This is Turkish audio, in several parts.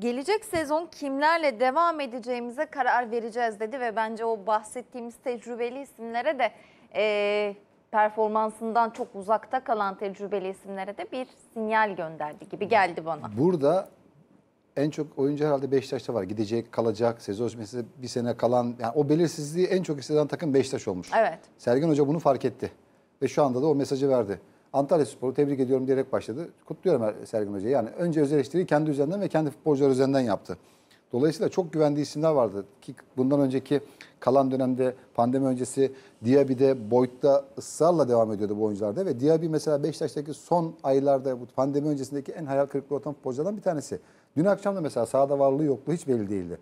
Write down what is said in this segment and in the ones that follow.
gelecek sezon kimlerle devam edeceğimize karar vereceğiz dedi ve bence o bahsettiğimiz tecrübeli isimlere de e, performansından çok uzakta kalan tecrübeli isimlere de bir sinyal gönderdi gibi geldi bana. Burada en çok oyuncu herhalde Beşiktaş'ta var. Gidecek, kalacak, sezon mesela bir sene kalan. Yani o belirsizliği en çok hisseden takım Beşiktaş olmuş. Evet. Sergen Hoca bunu fark etti. Ve şu anda da o mesajı verdi. Antalya Spor'u tebrik ediyorum diyerek başladı. Kutluyorum Sergin Hoca'yı. Yani önce öz eleştiriyi kendi üzerinden ve kendi futbolcular üzerinden yaptı. Dolayısıyla çok güvendiği isimler vardı ki bundan önceki kalan dönemde pandemi öncesi Diaby'de Boyd'da ısrarla devam ediyordu bu oyuncularda ve Diaby mesela Beşiktaş'taki son aylarda bu pandemi öncesindeki en hayal kırıklığı olan futbolculardan bir tanesi. Dün akşam da mesela sahada varlığı yokluğu hiç belli değildi.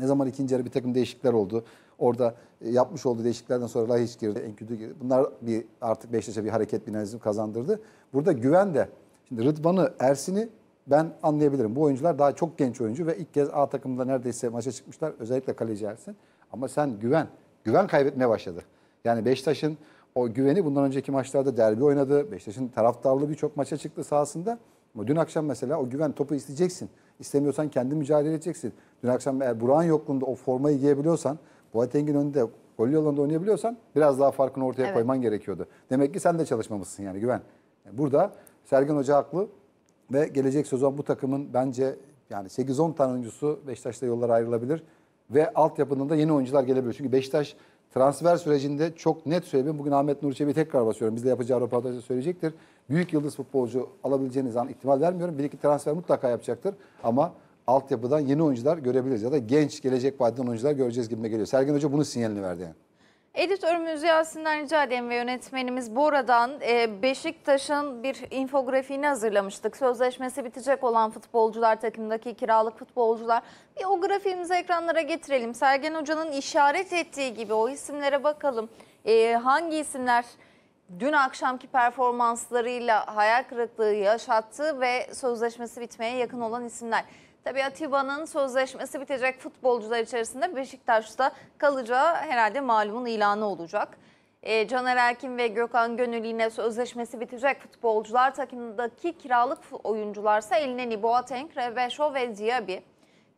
Ne zaman ikinci yarı bir takım değişiklikler oldu. Orada e, yapmış olduğu değişikliklerden sonra hiç girdi, Enküdü girdi. Bunlar bir artık Beşiktaş'a bir hareket binalizm kazandırdı. Burada güven de şimdi Rıdvan'ı, Ersin'i ben anlayabilirim. Bu oyuncular daha çok genç oyuncu ve ilk kez A takımında neredeyse maça çıkmışlar. Özellikle kaleci Ersin. Ama sen güven, güven kaybetmeye başladı. Yani Beşiktaş'ın o güveni bundan önceki maçlarda derbi oynadı. Beşiktaş'ın taraftarlı birçok maça çıktı sahasında. Ama dün akşam mesela o güven topu isteyeceksin. İstemiyorsan kendi mücadele edeceksin. Dün akşam eğer Burak'ın yokluğunda o formayı giyebiliyorsan Boateng'in önünde gollü alanda oynayabiliyorsan biraz daha farkını ortaya evet. koyman gerekiyordu. Demek ki sen de çalışmamışsın yani güven. E, burada Sergen Hoca haklı ve gelecek sezon bu takımın bence yani 8-10 tane oyuncusu Beşiktaş'ta yollar ayrılabilir ve altyapının da yeni oyuncular gelebilir. Çünkü Beşiktaş transfer sürecinde çok net söyleyeyim. Bugün Ahmet Nur tekrar basıyorum. Bizle yapacağı röportajda söyleyecektir. Büyük yıldız futbolcu alabileceğiniz an ihtimal vermiyorum. Bir iki transfer mutlaka yapacaktır ama altyapıdan yeni oyuncular görebiliriz ya da genç gelecek vadeden oyuncular göreceğiz gibi geliyor. Sergen Hoca bunun sinyalini verdi yani. Editörümüz Yasin'den rica edeyim ve yönetmenimiz Bora'dan e, Beşiktaş'ın bir infografiğini hazırlamıştık. Sözleşmesi bitecek olan futbolcular, takımdaki kiralık futbolcular. Bir o grafiğimizi ekranlara getirelim. Sergen Hoca'nın işaret ettiği gibi o isimlere bakalım. E, hangi isimler dün akşamki performanslarıyla hayal kırıklığı yaşattı ve sözleşmesi bitmeye yakın olan isimler. Tabii Atiba'nın sözleşmesi bitecek futbolcular içerisinde Beşiktaş'ta kalacağı herhalde malumun ilanı olacak. E, Caner Erkin ve Gökhan Gönül yine sözleşmesi bitecek futbolcular takımındaki kiralık oyuncularsa eline Boateng, Rebeşo ve Diaby.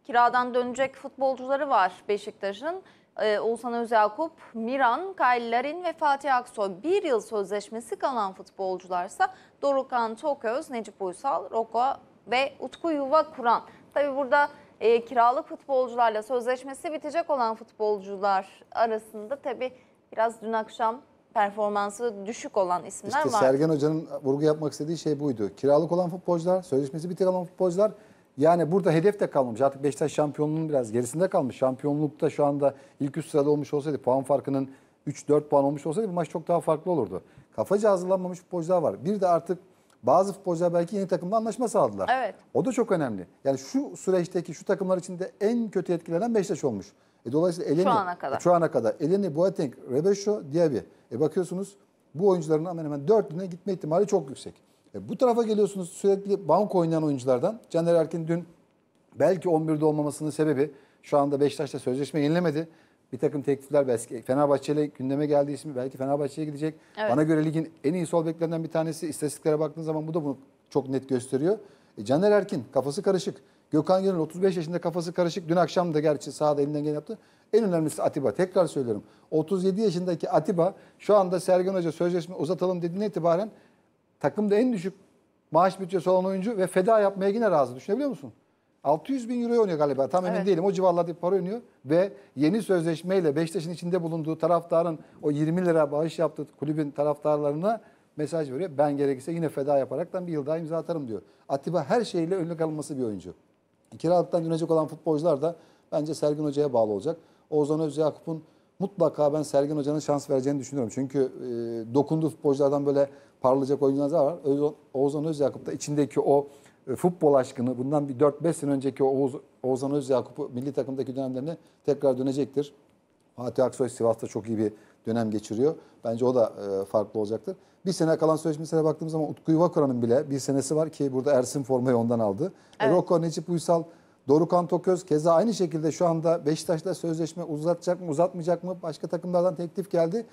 Kiradan dönecek futbolcuları var Beşiktaş'ın. E, Oğuzhan Özyakup, Miran, Kyle Larin ve Fatih Aksoy. Bir yıl sözleşmesi kalan futbolcularsa Dorukhan Toköz, Necip Uysal, Roko ve Utku Yuva Kur'an. Tabii burada e, kiralık futbolcularla sözleşmesi bitecek olan futbolcular arasında tabii biraz dün akşam performansı düşük olan isimler işte var. Sergen Hoca'nın vurgu yapmak istediği şey buydu. Kiralık olan futbolcular, sözleşmesi bitik olan futbolcular yani burada hedef de kalmamış. Artık Beşiktaş şampiyonluğun biraz gerisinde kalmış. Şampiyonlukta şu anda ilk üst sırada olmuş olsaydı puan farkının 3-4 puan olmuş olsaydı bu maç çok daha farklı olurdu. Kafaca hazırlanmamış futbolcular var. Bir de artık bazı futbolcular belki yeni takımla anlaşma sağladılar. Evet. O da çok önemli. Yani şu süreçteki şu takımlar içinde en kötü etkilenen Beşiktaş olmuş. E dolayısıyla Eleni, şu ana kadar. E, şu ana kadar. Eleni, Boateng, Rebeşo, Diaby. E bakıyorsunuz bu oyuncuların hemen hemen dörtlüğüne gitme ihtimali çok yüksek. E bu tarafa geliyorsunuz sürekli bank oynayan oyunculardan. Caner Erkin dün belki 11'de olmamasının sebebi şu anda Beşiktaş'ta sözleşme yenilemedi bir takım teklifler belki Fenerbahçe'yle gündeme geldiği ismi belki Fenerbahçe'ye gidecek. Evet. Bana göre ligin en iyi sol beklerinden bir tanesi. İstatistiklere baktığın zaman bu da bunu çok net gösteriyor. E, Caner Erkin kafası karışık. Gökhan Gönül 35 yaşında kafası karışık. Dün akşam da gerçi sahada elinden gelen yaptı. En önemlisi Atiba. Tekrar söylüyorum. 37 yaşındaki Atiba şu anda Sergen Hoca sözleşme uzatalım dediğine itibaren takımda en düşük maaş bütçesi olan oyuncu ve feda yapmaya yine razı. Düşünebiliyor musun? 600 bin euro oynuyor galiba. Tam emin evet. değilim. O civarlarda para oynuyor. Ve yeni sözleşmeyle Beşiktaş'ın içinde bulunduğu taraftarın o 20 lira bağış yaptığı kulübün taraftarlarına mesaj veriyor. Ben gerekirse yine feda yaparaktan bir yıl daha imza atarım diyor. Atiba her şeyle önlük alınması bir oyuncu. Kiralıktan dönecek olan futbolcular da bence Sergin Hoca'ya bağlı olacak. Ozan Özyakup'un mutlaka ben Sergin Hoca'nın şans vereceğini düşünüyorum. Çünkü e, dokunduğu futbolculardan böyle parlayacak oyuncular var. Oğuzhan Özyakup da içindeki o e, futbol aşkını bundan bir 4-5 sene önceki Oğuz, Oğuzhan Özyakup'u milli takımdaki dönemlerine tekrar dönecektir. Fatih Aksoy Sivas'ta çok iyi bir dönem geçiriyor. Bence o da e, farklı olacaktır. Bir sene kalan sözleşmesine baktığımız zaman Utku Yuvakura'nın bile bir senesi var ki burada Ersin formayı ondan aldı. Evet. E, Rocco Necip Uysal, Dorukan Toköz keza aynı şekilde şu anda Beşiktaş'la sözleşme uzatacak mı uzatmayacak mı başka takımlardan teklif geldi.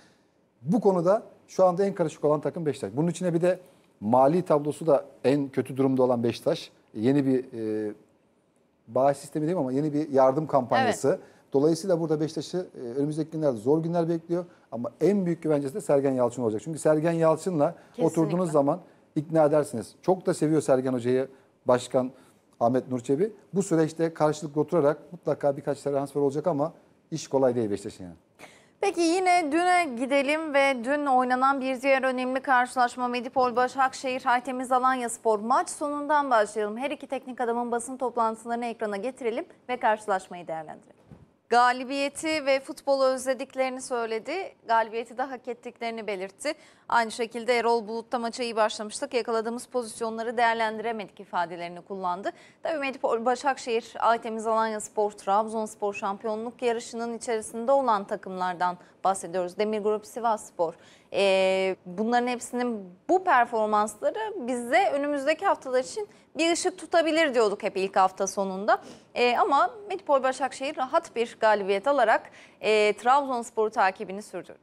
Bu konuda şu anda en karışık olan takım Beşiktaş. Bunun içine bir de Mali tablosu da en kötü durumda olan Beşiktaş. Yeni bir e, bağış sistemi değil ama yeni bir yardım kampanyası. Evet. Dolayısıyla burada Beşiktaş'ı e, önümüzdeki günlerde zor günler bekliyor. Ama en büyük güvencesi de Sergen Yalçın olacak. Çünkü Sergen Yalçın'la Kesinlikle. oturduğunuz zaman ikna edersiniz. Çok da seviyor Sergen Hoca'yı başkan Ahmet Nurçebi. Bu süreçte karşılıklı oturarak mutlaka birkaç transfer olacak ama iş kolay değil Beşiktaş'ın yani. Peki yine düne gidelim ve dün oynanan bir diğer önemli karşılaşma Medipol Başakşehir Haytemiz Alanya Spor maç sonundan başlayalım. Her iki teknik adamın basın toplantılarını ekrana getirelim ve karşılaşmayı değerlendirelim galibiyeti ve futbolu özlediklerini söyledi. Galibiyeti de hak ettiklerini belirtti. Aynı şekilde Erol Bulut'ta maça iyi başlamıştık. Yakaladığımız pozisyonları değerlendiremedik ifadelerini kullandı. Tabii Medipol Başakşehir, Aytemiz Alanya Spor, Trabzonspor şampiyonluk yarışının içerisinde olan takımlardan bahsediyoruz. Demir Grup Sivas Spor, e, bunların hepsinin bu performansları bize önümüzdeki haftalar için bir ışık tutabilir diyorduk hep ilk hafta sonunda. E, ama Metropol Başakşehir rahat bir galibiyet alarak e, Trabzonspor'u takibini sürdürdü.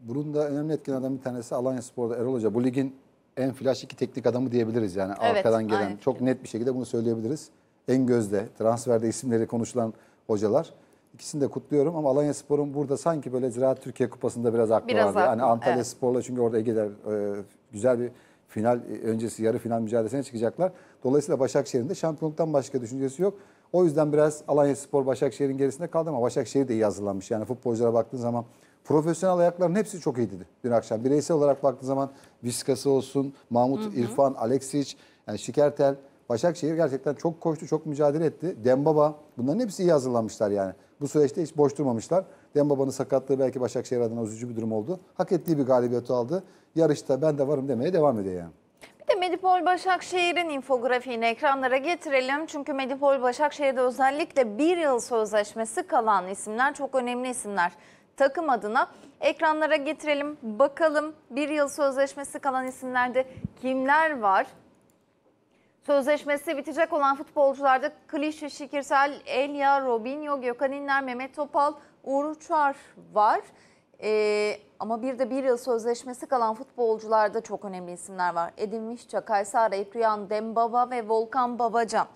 Bunun da önemli etkenlerden bir tanesi Alanya Spor'da Erol Hoca. Bu ligin en flash iki teknik adamı diyebiliriz yani evet, arkadan gelen. Çok net bir şekilde bunu söyleyebiliriz. En gözde, transferde isimleri konuşulan hocalar. İkisini de kutluyorum ama Alanya Spor'un burada sanki böyle Ziraat Türkiye Kupası'nda biraz aklı biraz vardı. Hani yani Antalya evet. Spor'la çünkü orada Ege'de e, güzel bir final e, öncesi yarı final mücadelesine çıkacaklar. Dolayısıyla Başakşehir'in de şampiyonluktan başka düşüncesi yok. O yüzden biraz Alanya Spor Başakşehir'in gerisinde kaldı ama Başakşehir de iyi hazırlanmış. Yani futbolculara baktığın zaman profesyonel ayakların hepsi çok iyiydi dün akşam. Bireysel olarak baktığın zaman Viskası olsun, Mahmut hı hı. İrfan, Aleksic, yani Şikertel Başakşehir gerçekten çok koştu, çok mücadele etti. Dembaba bunların hepsi iyi hazırlanmışlar yani. Bu süreçte hiç boş durmamışlar. Dembaba'nın sakatlığı belki Başakşehir adına üzücü bir durum oldu. Hak ettiği bir galibiyeti aldı. Yarışta ben de varım demeye devam ediyor yani. Bir de Medipol Başakşehir'in infografiğini ekranlara getirelim. Çünkü Medipol Başakşehir'de özellikle bir yıl sözleşmesi kalan isimler çok önemli isimler takım adına. Ekranlara getirelim bakalım bir yıl sözleşmesi kalan isimlerde kimler var? Sözleşmesi bitecek olan futbolcularda Klişe, Şikirsel, Elia, Robinho, Gökhan İnler, Mehmet Topal, Uğur Uçar var. Ee, ama bir de bir yıl sözleşmesi kalan futbolcularda çok önemli isimler var. Edin Mişça, Kaysar, Epriyan, Dembaba ve Volkan Babacan.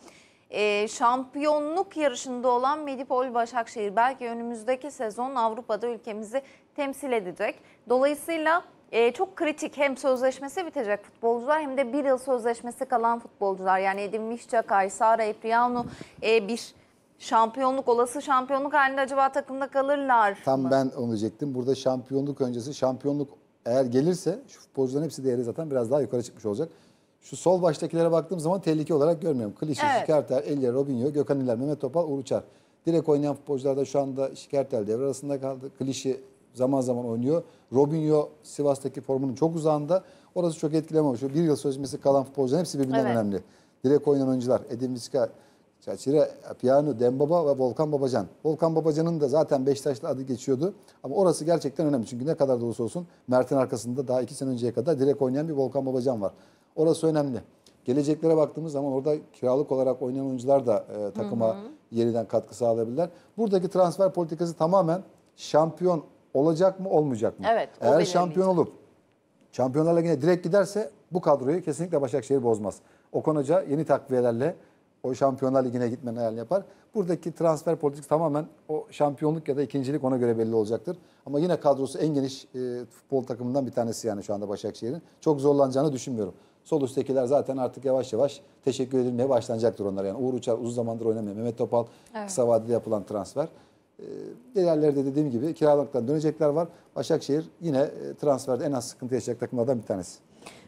Ee, şampiyonluk yarışında olan Medipol Başakşehir belki önümüzdeki sezon Avrupa'da ülkemizi temsil edecek. Dolayısıyla e, çok kritik hem sözleşmesi bitecek futbolcular hem de bir yıl sözleşmesi kalan futbolcular. Yani Edin Vişçakay, Sara Epriano e, bir şampiyonluk olası şampiyonluk halinde acaba takımda kalırlar Tam mı? ben onu diyecektim. Burada şampiyonluk öncesi şampiyonluk eğer gelirse şu futbolcuların hepsi değeri zaten biraz daha yukarı çıkmış olacak. Şu sol baştakilere baktığım zaman tehlike olarak görmüyorum. Klişe, evet. Şikerter, Elia, Robinho, Gökhan İler, Mehmet Topal, Uruçar. Direkt oynayan futbolcular da şu anda Şikertel devre arasında kaldı. Klişi zaman zaman oynuyor. Robinho Sivas'taki formunun çok uzağında. Orası çok etkilememiş. Bir yıl sözleşmesi kalan futbolcuların hepsi birbirinden evet. önemli. Direkt oynayan oyuncular. Edin Viska, Çaçire, Piano, Dembaba ve Volkan Babacan. Volkan Babacan'ın da zaten Beşiktaş'la adı geçiyordu. Ama orası gerçekten önemli. Çünkü ne kadar da olursa olsun Mert'in arkasında daha iki sene önceye kadar direkt oynayan bir Volkan Babacan var. Orası önemli. Geleceklere baktığımız zaman orada kiralık olarak oynayan oyuncular da e, takıma hı hı. yeniden katkı sağlayabilirler. Buradaki transfer politikası tamamen şampiyon olacak mı olmayacak mı? Evet. Eğer şampiyon olup Şampiyonlar Ligi'ne direkt giderse bu kadroyu kesinlikle Başakşehir bozmaz. Okan Hoca yeni takviyelerle o Şampiyonlar Ligi'ne gitmenin hayalini yapar. Buradaki transfer politik tamamen o şampiyonluk ya da ikincilik ona göre belli olacaktır. Ama yine kadrosu en geniş e, futbol takımından bir tanesi yani şu anda Başakşehir'in. Çok zorlanacağını düşünmüyorum. Sol üsttekiler zaten artık yavaş yavaş teşekkür edilmeye başlanacaktır onlar. Yani Uğur Uçar uzun zamandır oynamıyor. Mehmet Topal evet. kısa vadede yapılan transfer. Ee, diğerleri de dediğim gibi kiralıktan dönecekler var. Başakşehir yine e, transferde en az sıkıntı yaşayacak takımlardan bir tanesi.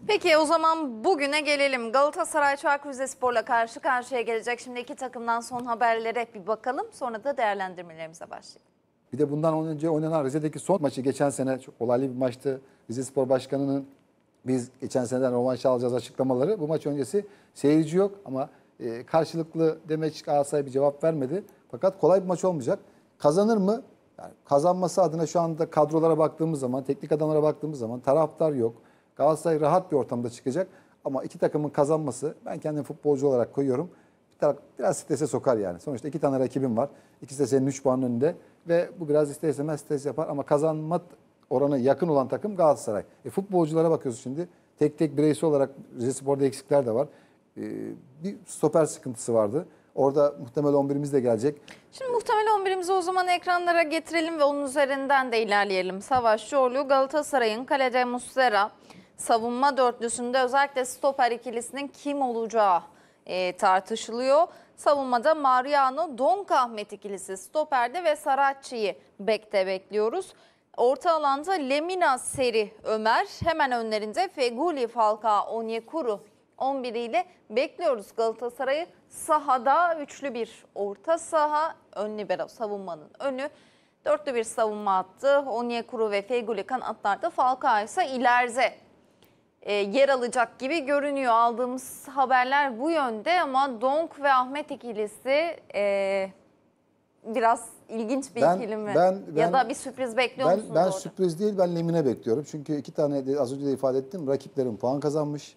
Peki o zaman bugüne gelelim. Galatasaray Çark Rizespor'la karşı karşıya gelecek. Şimdi iki takımdan son haberlere bir bakalım. Sonra da değerlendirmelerimize başlayalım. Bir de bundan önce oynanan Rize'deki son maçı geçen sene çok olaylı bir maçtı. Rize Spor Başkanı'nın biz geçen seneden rövanş alacağız açıklamaları. Bu maç öncesi seyirci yok ama e, karşılıklı demeç Galatasaray bir cevap vermedi. Fakat kolay bir maç olmayacak. Kazanır mı? Yani kazanması adına şu anda kadrolara baktığımız zaman, teknik adamlara baktığımız zaman taraftar yok. Galatasaray rahat bir ortamda çıkacak. Ama iki takımın kazanması ben kendimi futbolcu olarak koyuyorum. Bir taraf, biraz strese sokar yani. Sonuçta iki tane rakibim var. İkisi de senin 3 puanın önünde. Ve bu biraz ister istemez stres yapar. Ama kazanma oranı yakın olan takım Galatasaray. E, futbolculara bakıyoruz şimdi. Tek tek bireysi olarak Rize Spor'da eksikler de var. E, bir stoper sıkıntısı vardı. Orada muhtemel 11'imiz de gelecek. Şimdi muhtemel 11'imizi o zaman ekranlara getirelim ve onun üzerinden de ilerleyelim. Savaş Çorlu, Galatasaray'ın kalede Muslera, savunma dörtlüsünde özellikle stoper ikilisinin kim olacağı e, tartışılıyor. Savunmada Mariano Donkahmet ikilisi stoperde ve Saracchi'yi bekte bekliyoruz. Orta alanda Lemina Seri Ömer hemen önlerinde Feguli Falka Onyekuru 11 ile bekliyoruz Galatasaray'ı sahada üçlü bir orta saha, ön libero savunmanın önü. Dörtlü bir savunma attı. Onyekuru ve Feguli kanatlarda Falcao ise ileride e, yer alacak gibi görünüyor. Aldığımız haberler bu yönde ama Donk ve Ahmet ikilisi e, biraz ilginç bir ben, ikili mi? Ben, ben, ya da bir sürpriz bekliyor ben, musunuz Ben orada? sürpriz değil ben Lemine bekliyorum. Çünkü iki tane de, az önce de ifade ettim rakiplerim puan kazanmış.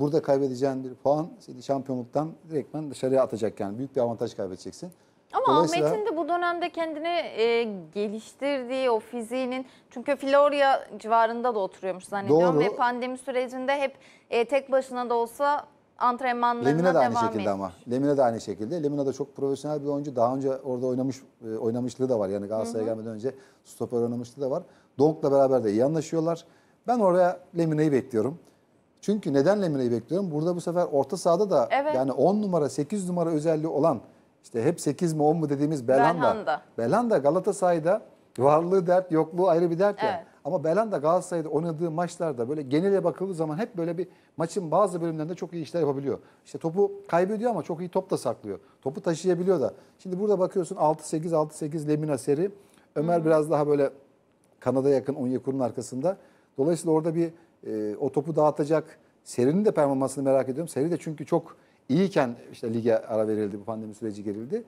Burada kaybedeceğin bir puan seni şampiyonluktan direktmen dışarıya atacak yani. Büyük bir avantaj kaybedeceksin. Ama Ahmet'in de bu dönemde kendini e, geliştirdiği o fiziğinin çünkü Florya civarında da oturuyormuş zannediyorum Doğru. ve pandemi sürecinde hep e, tek başına da olsa antrenmanlarına devam Lemina da aynı şekilde etmiş. ama. Lemina da aynı şekilde. Lemina da çok profesyonel bir oyuncu. Daha önce orada oynamış e, oynamışlığı da var. Yani Galatasaray'a gelmeden önce stoper oynamışlığı da var. Donk'la beraber de iyi anlaşıyorlar. Ben oraya Lemina'yı bekliyorum. Çünkü neden Lemine'yi bekliyorum? Burada bu sefer orta sahada da evet. yani 10 numara 8 numara özelliği olan işte hep 8 mi 10 mu dediğimiz Belhanda. Belhanda, Belhanda Galatasaray'da varlığı dert yokluğu ayrı bir dert evet. ya. Ama Belhanda Galatasaray'da oynadığı maçlarda böyle genele bakıldığı zaman hep böyle bir maçın bazı bölümlerinde çok iyi işler yapabiliyor. İşte topu kaybediyor ama çok iyi top da saklıyor. Topu taşıyabiliyor da. Şimdi burada bakıyorsun 6-8 6-8 Lemina seri. Ömer hı biraz daha böyle Kanada yakın Onyekuru'nun arkasında. Dolayısıyla orada bir e, o topu dağıtacak. Seri'nin de performansını merak ediyorum. Seri de çünkü çok iyiyken işte lige ara verildi, bu pandemi süreci girildi.